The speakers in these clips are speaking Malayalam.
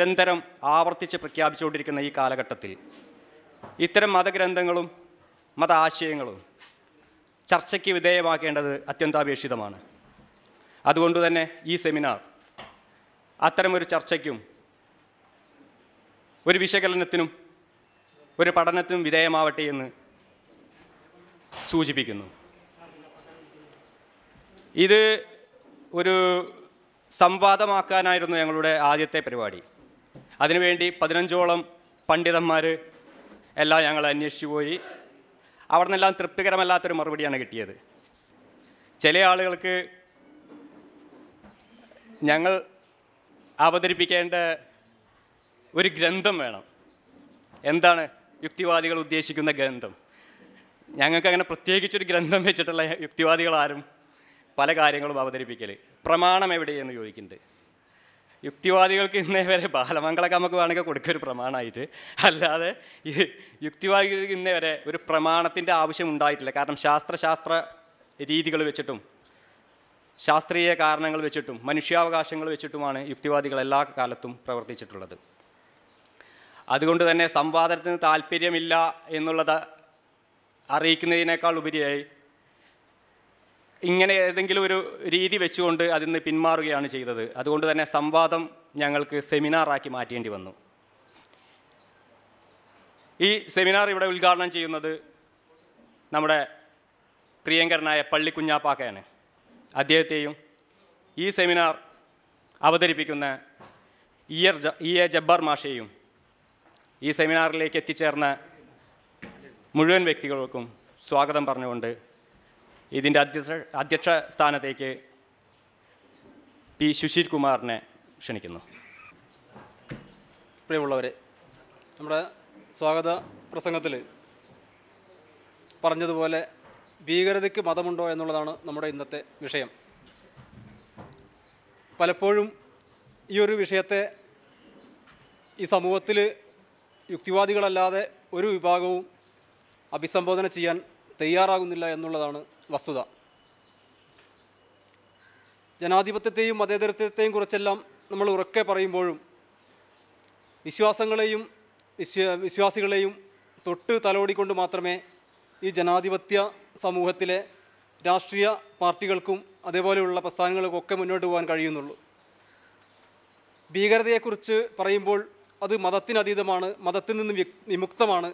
നിരന്തരം ആവർത്തിച്ച് പ്രഖ്യാപിച്ചുകൊണ്ടിരിക്കുന്ന ഈ കാലഘട്ടത്തിൽ ഇത്തരം മതഗ്രന്ഥങ്ങളും മത ആശയങ്ങളും ചർച്ചയ്ക്ക് വിധേയമാക്കേണ്ടത് അത്യന്താപേക്ഷിതമാണ് അതുകൊണ്ട് തന്നെ ഈ സെമിനാർ അത്തരമൊരു ചർച്ചയ്ക്കും ഒരു വിശകലനത്തിനും ഒരു പഠനത്തിനും വിധേയമാവട്ടെ എന്ന് സൂചിപ്പിക്കുന്നു ഇത് ഒരു സംവാദമാക്കാനായിരുന്നു ഞങ്ങളുടെ ആദ്യത്തെ പരിപാടി അതിനുവേണ്ടി പതിനഞ്ചോളം പണ്ഡിതന്മാർ എല്ലാം ഞങ്ങൾ അന്വേഷിച്ചു പോയി അവിടെ നിന്നെല്ലാം തൃപ്തികരമല്ലാത്തൊരു മറുപടിയാണ് കിട്ടിയത് ചില ആളുകൾക്ക് ഞങ്ങൾ അവതരിപ്പിക്കേണ്ട ഒരു ഗ്രന്ഥം വേണം എന്താണ് യുക്തിവാദികൾ ഉദ്ദേശിക്കുന്ന ഗ്രന്ഥം ഞങ്ങൾക്കങ്ങനെ പ്രത്യേകിച്ചൊരു ഗ്രന്ഥം വെച്ചിട്ടുള്ള യുക്തിവാദികളാരും പല കാര്യങ്ങളും അവതരിപ്പിക്കൽ പ്രമാണം എവിടെയെന്ന് ചോദിക്കുന്നുണ്ട് യുക്തിവാദികൾക്ക് ഇന്നേ വരെ ബാലമംഗളൊക്കെ നമുക്ക് വേണമെങ്കിൽ കൊടുക്കുക ഒരു പ്രമാണമായിട്ട് അല്ലാതെ ഈ യുക്തിവാദികൾക്ക് ഇന്നേ വരെ ഒരു പ്രമാണത്തിൻ്റെ ആവശ്യം ഉണ്ടായിട്ടില്ല കാരണം ശാസ്ത്രശാസ്ത്ര രീതികൾ വെച്ചിട്ടും ശാസ്ത്രീയ കാരണങ്ങൾ വെച്ചിട്ടും മനുഷ്യാവകാശങ്ങൾ വെച്ചിട്ടുമാണ് യുക്തിവാദികൾ എല്ലാ കാലത്തും പ്രവർത്തിച്ചിട്ടുള്ളത് അതുകൊണ്ട് തന്നെ സംവാദത്തിന് താല്പര്യമില്ല എന്നുള്ളത് അറിയിക്കുന്നതിനേക്കാൾ ഉപരിയായി ഇങ്ങനെ ഏതെങ്കിലും ഒരു രീതി വെച്ചുകൊണ്ട് അതിൽ നിന്ന് പിന്മാറുകയാണ് ചെയ്തത് അതുകൊണ്ട് തന്നെ സംവാദം ഞങ്ങൾക്ക് സെമിനാറാക്കി മാറ്റേണ്ടി വന്നു ഈ സെമിനാർ ഇവിടെ ഉദ്ഘാടനം ചെയ്യുന്നത് നമ്മുടെ പ്രിയങ്കരനായ പള്ളി കുഞ്ഞാപ്പാക്കയാണ് അദ്ദേഹത്തെയും ഈ സെമിനാർ അവതരിപ്പിക്കുന്ന ഇ എർ ഇ എ ജബ്ബാർ മാഷയും ഈ സെമിനാറിലേക്ക് എത്തിച്ചേർന്ന മുഴുവൻ വ്യക്തികൾക്കും സ്വാഗതം പറഞ്ഞുകൊണ്ട് ഇതിൻ്റെ അധ്യക്ഷ അധ്യക്ഷ സ്ഥാനത്തേക്ക് പി സുശീൽ കുമാറിനെ ക്ഷണിക്കുന്നു പ്രിയമുള്ളവരെ നമ്മുടെ സ്വാഗത പ്രസംഗത്തിൽ പറഞ്ഞതുപോലെ ഭീകരതയ്ക്ക് മതമുണ്ടോ എന്നുള്ളതാണ് നമ്മുടെ ഇന്നത്തെ വിഷയം പലപ്പോഴും ഈ ഒരു വിഷയത്തെ ഈ സമൂഹത്തിൽ യുക്തിവാദികളല്ലാതെ ഒരു വിഭാഗവും അഭിസംബോധന ചെയ്യാൻ തയ്യാറാകുന്നില്ല എന്നുള്ളതാണ് വസ്തുത ജനാധിപത്യത്തെയും മതേതരത്വത്തെയും കുറിച്ചെല്ലാം നമ്മൾ ഉറക്കെ പറയുമ്പോഴും വിശ്വാസങ്ങളെയും വിശ്വ വിശ്വാസികളെയും തൊട്ട് തലോടിക്കൊണ്ട് മാത്രമേ ഈ ജനാധിപത്യ സമൂഹത്തിലെ രാഷ്ട്രീയ പാർട്ടികൾക്കും അതേപോലെയുള്ള പ്രസ്ഥാനങ്ങൾക്കൊക്കെ മുന്നോട്ട് പോകാൻ കഴിയുന്നുള്ളൂ ഭീകരതയെക്കുറിച്ച് പറയുമ്പോൾ അത് മതത്തിനതീതമാണ് മതത്തിൽ നിന്നും വിമുക്തമാണ്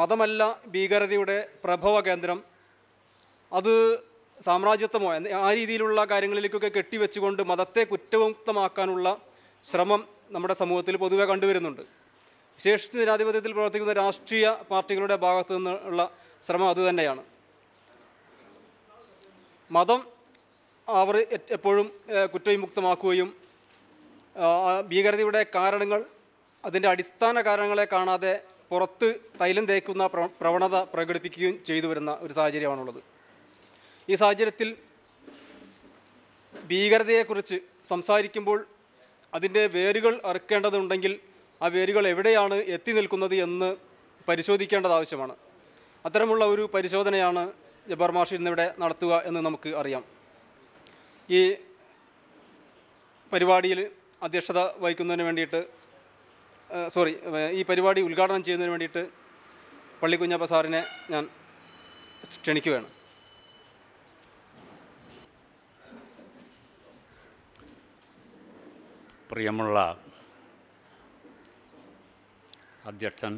മതമല്ല ഭീകരതയുടെ പ്രഭവ കേന്ദ്രം അത് സാമ്രാജ്യത്വമോ ആ രീതിയിലുള്ള കാര്യങ്ങളിലേക്കൊക്കെ കെട്ടിവെച്ചുകൊണ്ട് മതത്തെ കുറ്റമുക്തമാക്കാനുള്ള ശ്രമം നമ്മുടെ സമൂഹത്തിൽ പൊതുവെ കണ്ടുവരുന്നുണ്ട് വിശേഷിച്ച് ജനാധിപത്യത്തിൽ പ്രവർത്തിക്കുന്ന രാഷ്ട്രീയ പാർട്ടികളുടെ ഭാഗത്തു നിന്നുള്ള ശ്രമം അതുതന്നെയാണ് മതം അവർ എപ്പോഴും കുറ്റവിമുക്തമാക്കുകയും ഭീകരതയുടെ കാരണങ്ങൾ അതിൻ്റെ അടിസ്ഥാന കാരണങ്ങളെ കാണാതെ പുറത്ത് തൈലം തേക്കുന്ന പ്രവണത പ്രകടിപ്പിക്കുകയും ചെയ്തു വരുന്ന ഒരു സാഹചര്യമാണുള്ളത് ഈ സാഹചര്യത്തിൽ ഭീകരതയെക്കുറിച്ച് സംസാരിക്കുമ്പോൾ അതിൻ്റെ വേരുകൾ അറുക്കേണ്ടതുണ്ടെങ്കിൽ ആ വേരുകൾ എവിടെയാണ് എത്തി നിൽക്കുന്നത് എന്ന് പരിശോധിക്കേണ്ടത് ആവശ്യമാണ് അത്തരമുള്ള ഒരു പരിശോധനയാണ് ജബ്ബാർ മാഷി ഇന്നിവിടെ നടത്തുക എന്ന് നമുക്ക് അറിയാം ഈ പരിപാടിയിൽ അധ്യക്ഷത വഹിക്കുന്നതിന് വേണ്ടിയിട്ട് സോറി ഈ പരിപാടി ഉദ്ഘാടനം ചെയ്യുന്നതിന് വേണ്ടിയിട്ട് പള്ളിക്കുഞ്ഞപ്പ സാറിനെ ഞാൻ ക്ഷണിക്കുകയാണ് പ്രിയമുള്ള അധ്യക്ഷൻ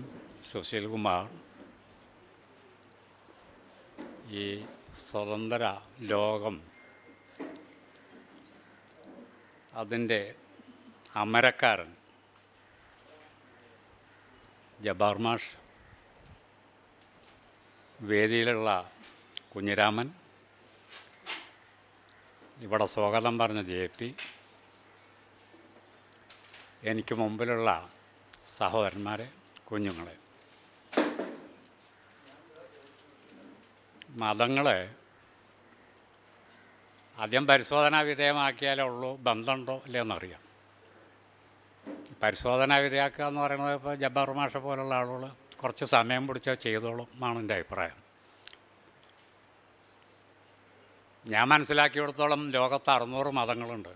സുശീൽ കുമാർ ഈ സ്വതന്ത്ര ലോകം അതിൻ്റെ അമരക്കാരൻ ജബാർമാഷ് വേദിയിലുള്ള കുഞ്ഞിരാമൻ ഇവിടെ സ്വാഗതം പറഞ്ഞ ജെ പി എനിക്ക് മുമ്പിലുള്ള സഹോദരന്മാരെ കുഞ്ഞുങ്ങളെ മതങ്ങളെ ആദ്യം പരിശോധനാ വിധേയമാക്കിയാലേ ഉള്ളൂ ബന്ധമുണ്ടോ ഇല്ലയെന്നറിയാം പരിശോധനാ വിധേയമാക്കുക എന്ന് പറയുന്നത് ഇപ്പോൾ ജബ്ബാർ മാഷ പോലുള്ള ആളുകൾ കുറച്ച് സമയം പിടിച്ചാൽ ചെയ്തോളും എന്നാണ് എൻ്റെ അഭിപ്രായം ഞാൻ മനസ്സിലാക്കിയെടുത്തോളം ലോകത്ത് അറുന്നൂറ് മതങ്ങളുണ്ട്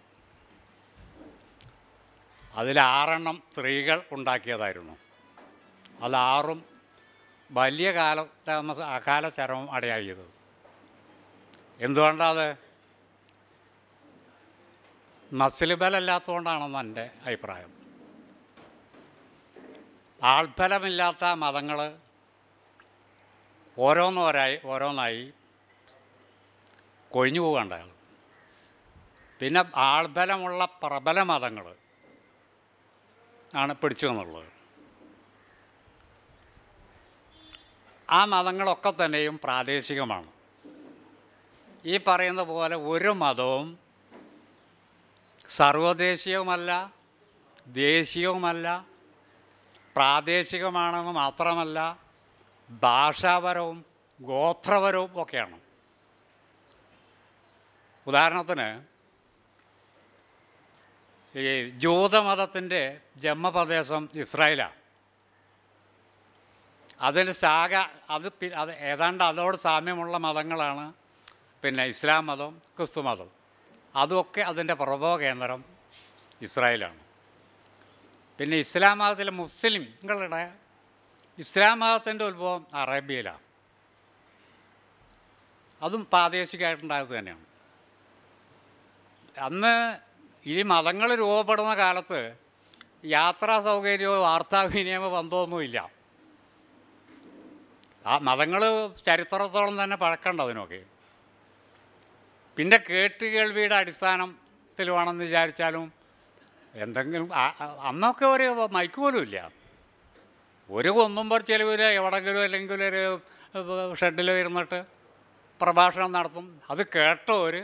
അതിലാറെണ്ണം സ്ത്രീകൾ ഉണ്ടാക്കിയതായിരുന്നു അതാറും വലിയ കാലത്താമസ അകാല ചരമം അടയാക്കിയത് എന്തുകൊണ്ടത് മസിൽ എൻ്റെ അഭിപ്രായം ആൾഫലമില്ലാത്ത മതങ്ങൾ ഓരോന്നോരായി ഓരോന്നായി കൊഴിഞ്ഞു പോകേണ്ടതാണ് പിന്നെ ആൾബലമുള്ള പ്രബല മതങ്ങൾ ആണ് എന്നുള്ളത് ആ മതങ്ങളൊക്കെ തന്നെയും പ്രാദേശികമാണ് ഈ പറയുന്ന പോലെ ഒരു മതവും സർവദേശീയവുമല്ല ദേശീയവുമല്ല പ്രാദേശികമാണെന്ന് മാത്രമല്ല ഭാഷാപരവും ഗോത്രപരവും ഒക്കെയാണ് ഉദാഹരണത്തിന് ഈ ജൂതമതത്തിൻ്റെ ജന്മപ്രദേശം ഇസ്രായേലാണ് അതിൽ ശാഖ അത് അത് ഏതാണ്ട് അതോട് സാമ്യമുള്ള മതങ്ങളാണ് പിന്നെ ഇസ്ലാം മതം ക്രിസ്തു മതം അതുമൊക്കെ അതിൻ്റെ പ്രഭവ കേന്ദ്രം ഇസ്രായേലാണ് പിന്നെ ഇസ്ലാം മതത്തിലെ മുസ്ലിംകളുടെ ഇസ്ലാം മതത്തിൻ്റെ ഉത്ഭവം അറേബ്യയിലാണ് അതും പ്രാദേശികമായിട്ടുണ്ടായത് തന്നെയാണ് അന്ന് ഈ മതങ്ങൾ രൂപപ്പെടുന്ന കാലത്ത് യാത്രാ സൗകര്യമോ വാർത്താവിനിയമ ബന്ധമൊന്നുമില്ല ആ മതങ്ങൾ ചരിത്രത്തോളം തന്നെ പഴക്കണ്ട അതിനൊക്കെ പിന്നെ കേൾവിയുടെ അടിസ്ഥാനത്തിൽ വേണമെന്ന് വിചാരിച്ചാലും എന്തെങ്കിലും അന്നൊക്കെ ഒരു മൈക്ക് പോലും ഇല്ല ഒരു കൊന്നുമ്പോൾ ചിലവിൽ എവിടെങ്കിലും അല്ലെങ്കിൽ ഒരു ഷെഡിൽ ഇരുന്നിട്ട് പ്രഭാഷണം നടത്തും അത് കേട്ടവർ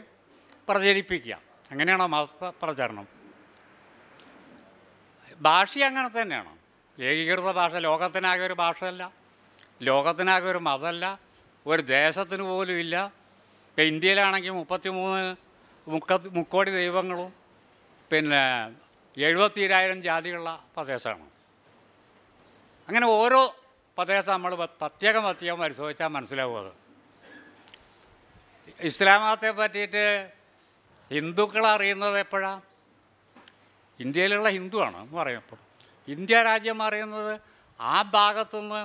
പ്രചരിപ്പിക്കുക അങ്ങനെയാണോ മതപ്രചാരണം ഭാഷ അങ്ങനെ തന്നെയാണ് ഏകീകൃത ഭാഷ ലോകത്തിനാകെ ഒരു ഭാഷയല്ല ലോകത്തിനാകെ ഒരു മതമല്ല ഒരു ദേശത്തിന് പോലും ഇല്ല ഇപ്പം ഇന്ത്യയിലാണെങ്കിൽ മുപ്പത്തി മൂന്ന് മുക്ക മുക്കോടി ദൈവങ്ങളും പിന്നെ എഴുപത്തിരായിരം ജാതിയുള്ള പ്രദേശമാണ് അങ്ങനെ ഓരോ പ്രദേശം നമ്മൾ പ്രത്യേകം പ്രത്യേകം പരിശോധിച്ചാൽ മനസ്സിലാവുക ഇസ്ലാമത്തെ പറ്റിയിട്ട് ഹിന്ദുക്കൾ അറിയുന്നത് എപ്പോഴാ ഇന്ത്യയിലുള്ള ഹിന്ദുവാണ് പറയുമ്പോൾ ഇന്ത്യ രാജ്യം അറിയുന്നത് ആ ഭാഗത്തുനിന്ന്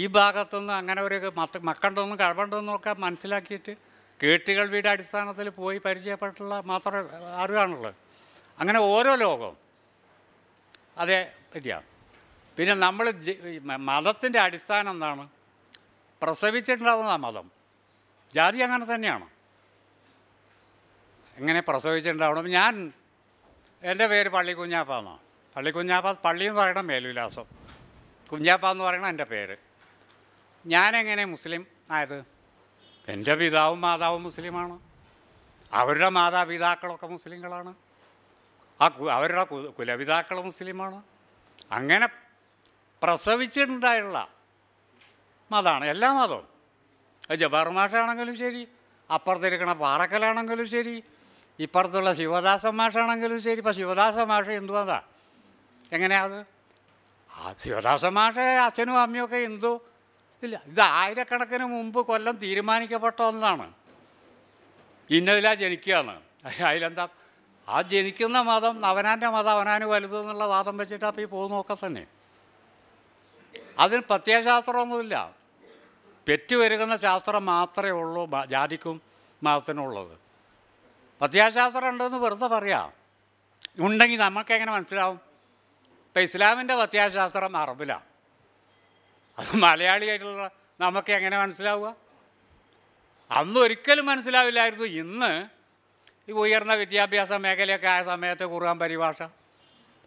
ഈ ഭാഗത്തുനിന്ന് അങ്ങനെ ഒരു മത്ത് മക്കണ്ടെന്നും കഴപ്പണ്ടെന്നൊക്കെ മനസ്സിലാക്കിയിട്ട് വീട് അടിസ്ഥാനത്തിൽ പോയി പരിചയപ്പെട്ടുള്ള മാത്രം അറിവാണുള്ളത് അങ്ങനെ ഓരോ ലോകവും അതെ ശരിയാണ് പിന്നെ നമ്മൾ മതത്തിൻ്റെ അടിസ്ഥാനം എന്താണ് പ്രസവിച്ചിട്ടുണ്ടാകുന്ന മതം ജാതി അങ്ങനെ തന്നെയാണ് എങ്ങനെ പ്രസവിച്ചിട്ടുണ്ടാവണം ഞാൻ എൻ്റെ പേര് പള്ളി എന്നാണ് പള്ളി കുഞ്ഞാപ്പ പള്ളി എന്ന് പറയണം മേൽവിലാസം കുഞ്ഞാപ്പ എന്ന് പറയണം എൻ്റെ പേര് ഞാനെങ്ങനെ മുസ്ലിം ആയത് എൻ്റെ പിതാവും മാതാവും മുസ്ലിമാണ് അവരുടെ മാതാപിതാക്കളൊക്കെ മുസ്ലിങ്ങളാണ് ആ അവരുടെ കുലപിതാക്കൾ മുസ്ലിമാണ് അങ്ങനെ പ്രസവിച്ചിട്ടുണ്ടായുള്ള മതമാണ് എല്ലാ മതവും ജബാർ മാഷാണെങ്കിലും ശരി അപ്പുറത്തിരിക്കണ പാറക്കലാണെങ്കിലും ശരി ഇപ്പുറത്തുള്ള ശിവദാസ മാഷാണെങ്കിലും ശരി ഇപ്പം ശിവദാസ മാഷ അതാ എങ്ങനെയാത് ആ ശിവദാസ മാഷ അച്ഛനും അമ്മയൊക്കെ ഹിന്ദു ഇല്ല ഇത് ആയിരക്കണക്കിന് മുമ്പ് കൊല്ലം തീരുമാനിക്കപ്പെട്ട ഒന്നാണ് ഇന്നതിലാ ജനിക്കുകയാണ് അതിലെന്താ ആ ജനിക്കുന്ന മതം അവനാൻ്റെ മതം അവനാന് വലുത് എന്നുള്ള വാദം വെച്ചിട്ട് അപ്പോൾ ഈ പോകുന്നൊക്കെ തന്നെ അതിന് പെറ്റു വരുകുന്ന ശാസ്ത്രം മാത്രമേ ഉള്ളൂ ജാതിക്കും മതത്തിനുള്ളത് പ്രത്യയശാസ്ത്രം ഉണ്ടെന്ന് വെറുതെ പറയാം ഉണ്ടെങ്കിൽ നമുക്കെങ്ങനെ മനസ്സിലാവും ഇപ്പം ഇസ്ലാമിൻ്റെ പ്രത്യാശാസ്ത്രം അറബിലാണ് അത് മലയാളിയായിട്ടുള്ള നമുക്ക് എങ്ങനെ മനസ്സിലാവുക അന്ന് ഒരിക്കലും മനസ്സിലാവില്ലായിരുന്നു ഇന്ന് ഈ ഉയർന്ന വിദ്യാഭ്യാസ മേഖലയൊക്കെ ആയ സമയത്ത് കുറുവാൻ പരിഭാഷ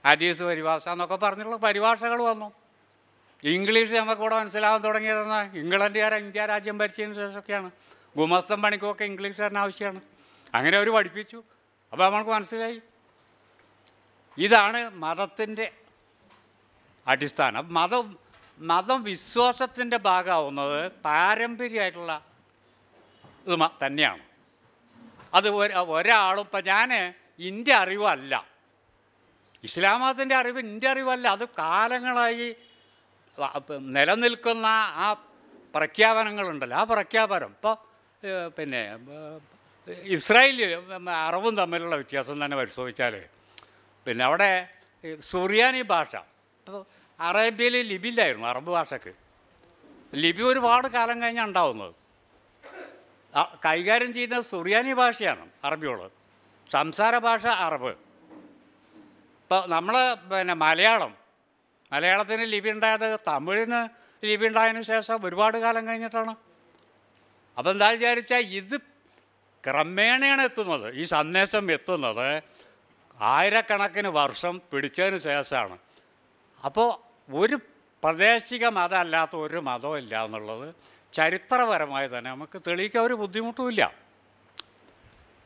ഹദീസ് പരിഭാഷ എന്നൊക്കെ പറഞ്ഞിട്ടുള്ള പരിഭാഷകൾ വന്നു ഇംഗ്ലീഷ് നമുക്കിവിടെ മനസ്സിലാവാൻ തുടങ്ങിയതെന്ന് ഇംഗ്ലണ്ടുകാരെ ഇന്ത്യ രാജ്യം ഭരിച്ചതിന് ശേഷമൊക്കെയാണ് ഗുമസ്തം പണിക്കുമൊക്കെ ഇംഗ്ലീഷ് തന്നെ ആവശ്യമാണ് അങ്ങനെ അവർ പഠിപ്പിച്ചു അപ്പോൾ നമ്മൾക്ക് മനസ്സിലായി ഇതാണ് മതത്തിൻ്റെ അടിസ്ഥാനം മതം മതം വിശ്വാസത്തിൻ്റെ ഭാഗമാവുന്നത് പാരമ്പര്യമായിട്ടുള്ള ഇത് തന്നെയാണ് അത് ഒരാളും ഇപ്പം ഞാൻ എൻ്റെ അറിവല്ല ഇസ്ലാമതത്തിൻ്റെ അറിവ് എൻ്റെ അറിവല്ല അത് കാലങ്ങളായി നിലനിൽക്കുന്ന ആ പ്രഖ്യാപനങ്ങളുണ്ടല്ലോ ആ പ്രഖ്യാപനം ഇപ്പോൾ പിന്നെ ഇസ്രായേലും അറബും തമ്മിലുള്ള വ്യത്യാസം തന്നെ പരിശോധിച്ചാൽ പിന്നെ അവിടെ സുറിയാനി ഭാഷ അറേബ്യയിൽ അറേബ്യയിൽ ഇല്ലായിരുന്നു അറബ് ഭാഷക്ക് ലിബി ഒരുപാട് കാലം കഴിഞ്ഞാൽ ഉണ്ടാവുന്നത് കൈകാര്യം ചെയ്യുന്ന സുറിയാനി ഭാഷയാണ് അറബിയോട് സംസാര ഭാഷ അറബ് ഇപ്പോൾ നമ്മൾ പിന്നെ മലയാളം മലയാളത്തിന് ലിപി ഉണ്ടായത് തമിഴിന് ലിപി ഉണ്ടായതിനു ശേഷം ഒരുപാട് കാലം കഴിഞ്ഞിട്ടാണ് അപ്പോൾ എന്താ വിചാരിച്ചാൽ ഇത് ക്രമേണയാണ് എത്തുന്നത് ഈ സന്ദേശം എത്തുന്നത് ആയിരക്കണക്കിന് വർഷം പിടിച്ചതിന് ശേഷമാണ് അപ്പോൾ ഒരു പ്രാദേശിക മതമല്ലാത്ത ഒരു മതവും ഇല്ല എന്നുള്ളത് ചരിത്രപരമായി തന്നെ നമുക്ക് തെളിയിക്കാൻ ഒരു ബുദ്ധിമുട്ടുമില്ല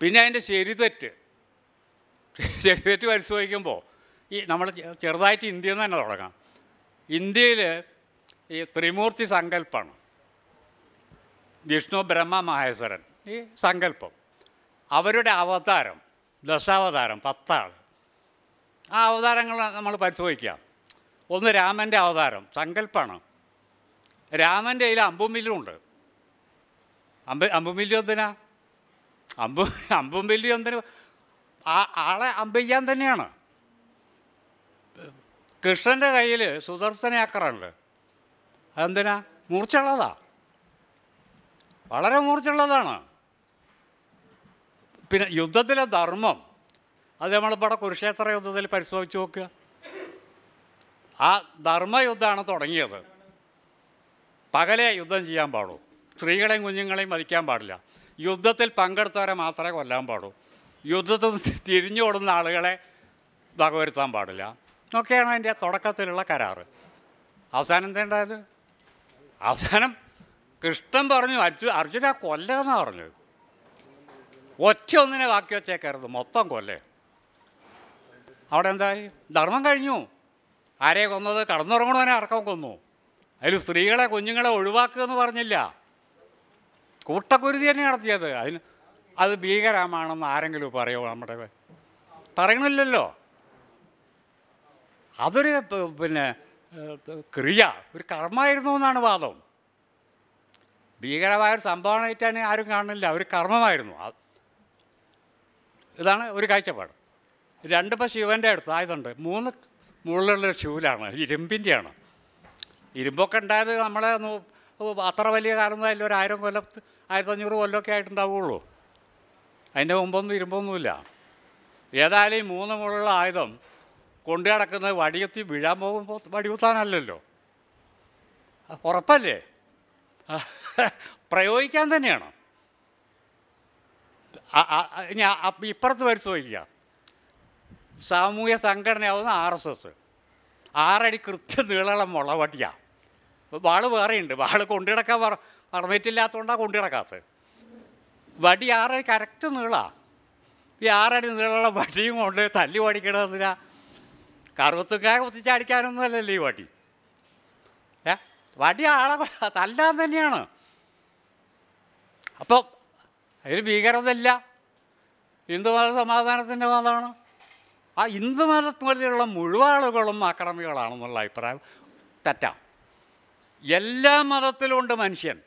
പിന്നെ അതിൻ്റെ ശരിതെറ്റ് ശരിതെറ്റ് പരിശോധിക്കുമ്പോൾ ഈ നമ്മൾ ചെറുതായിട്ട് ഇന്ത്യയിൽ നിന്ന് തന്നെ തുടങ്ങാം ഇന്ത്യയിൽ ഈ ത്രിമൂർത്തി സങ്കല്പമാണ് വിഷ്ണു ബ്രഹ്മ മഹേശ്വരൻ ഈ സങ്കല്പം അവരുടെ അവതാരം ദശാവതാരം പത്താൾ ആ അവതാരങ്ങൾ നമ്മൾ പരിശോധിക്കുക ഒന്ന് രാമൻ്റെ അവതാരം സങ്കല്പമാണ് രാമൻ്റെ കയ്യിൽ അമ്പുമില്ലുണ്ട് അമ്പ അമ്പുമില്ലു എന്തിനാ അമ്പു അമ്പുമില്ലു എന്തിനു ആ ആളെ അമ്പയ്യാൻ തന്നെയാണ് കൃഷ്ണൻ്റെ കയ്യിൽ സുദർശനയാക്കറുണ്ട് അതെന്തിനാ മൂർച്ചയുള്ളതാണ് വളരെ മൂർച്ചയുള്ളതാണ് പിന്നെ യുദ്ധത്തിലെ ധർമ്മം അത് നമ്മളിപ്പോടെ കുരുക്ഷേത്ര യുദ്ധത്തിൽ പരിശോധിച്ച് നോക്കുക ആ ധർമ്മയുദ്ധമാണ് തുടങ്ങിയത് പകലേ യുദ്ധം ചെയ്യാൻ പാടൂ സ്ത്രീകളെയും കുഞ്ഞുങ്ങളെയും മതിക്കാൻ പാടില്ല യുദ്ധത്തിൽ പങ്കെടുത്തവരെ മാത്രമേ കൊല്ലാൻ പാടൂ യുദ്ധത്തിൽ കൊടുന്ന ആളുകളെ വകവരുത്താൻ പാടില്ല എന്നൊക്കെയാണ് അതിൻ്റെ തുടക്കത്തിലുള്ള കരാറ് അവസാനം എന്തേണ്ടായത് അവസാനം കൃഷ്ണൻ പറഞ്ഞു അർജു അർജുന കൊല്ലെന്നാണ് പറഞ്ഞത് ഒറ്റ ഒന്നിനെ ബാക്കി വെച്ചേക്കരുത് മൊത്തം കൊല്ലേ അവിടെ എന്തായി ധർമ്മം കഴിഞ്ഞു ആരെ കൊന്നത് കടന്നുറങ്ങണോനെ അടക്കം കൊന്നു അതിൽ സ്ത്രീകളെ കുഞ്ഞുങ്ങളെ ഒഴിവാക്കുക എന്ന് പറഞ്ഞില്ല കൂട്ടക്കുരുതി തന്നെ നടത്തിയത് അതിന് അത് ഭീകരമാണെന്ന് ആരെങ്കിലും പറയുമോ നമ്മുടെ പറയണില്ലല്ലോ അതൊരു പിന്നെ ക്രിയ ഒരു കർമ്മമായിരുന്നു എന്നാണ് വാദം ഭീകരമായൊരു സംഭവമായിട്ടാണ് ആരും കാണുന്നില്ല ഒരു കർമ്മമായിരുന്നു ഇതാണ് ഒരു കാഴ്ചപ്പാട് രണ്ട് ഇപ്പോൾ ശിവൻ്റെ അടുത്ത് ആയതുണ്ട് മൂന്ന് മുകളിലുള്ള ശൂലാണ് ഇരുമ്പിൻ്റെയാണ് ഇരുമ്പൊക്കെ ഉണ്ടായത് നമ്മളെ അത്ര വലിയ കാലം അതിൽ ഒരു ആയിരം കൊല്ലം ആയിരത്തഞ്ഞൂറ് കൊല്ലമൊക്കെ ആയിട്ടുണ്ടാവുകയുള്ളൂ അതിൻ്റെ മുമ്പൊന്നും ഇരുമ്പൊന്നുമില്ല ഏതായാലും ഈ മൂന്ന് മുകളിലുള്ള ആയുധം കൊണ്ടു കിടക്കുന്നത് വടിയെത്തി വീഴാൻ പോകുമ്പോൾ വടികുത്താനല്ലല്ലോ ഉറപ്പല്ലേ പ്രയോഗിക്കാൻ തന്നെയാണ് ഞാൻ ഇപ്പുറത്ത് പരിശോധിക്കുക നോക്കുക സാമൂഹ്യ സംഘടനയാവുന്ന ആർ എസ് എസ് ആറടി കൃത്യം നീളളം മുളവട്ടിയ വാള് വേറെയുണ്ട് വാള് കൊണ്ടിടക്കാൻ പറമേറ്റില്ലാത്തതുകൊണ്ടാണ് കൊണ്ടിടക്കാത്തത് വടി ആറടി കറക്റ്റ് നീളമാണ് ഈ ആറടി നീളമുള്ള വടിയും കൊണ്ട് തല്ലി ഓടിക്കണതിനാ കറുവത്തുക്കായ കുത്തിച്ചടിക്കാനൊന്നുമല്ലല്ലോ ഈ വടി ഏ വടി ആളെ തല്ലാൻ തന്നെയാണ് അപ്പോൾ അതിന് ഭീകരതല്ല ഹിന്ദുമത സമാധാനത്തിൻ്റെ മതമാണ് ആ ഹിന്ദുമതത്തിലുള്ള മുഴുവൻ ആളുകളും അക്രമികളാണെന്നുള്ള അഭിപ്രായം തെറ്റാം എല്ലാ മതത്തിലുമുണ്ട് മനുഷ്യൻ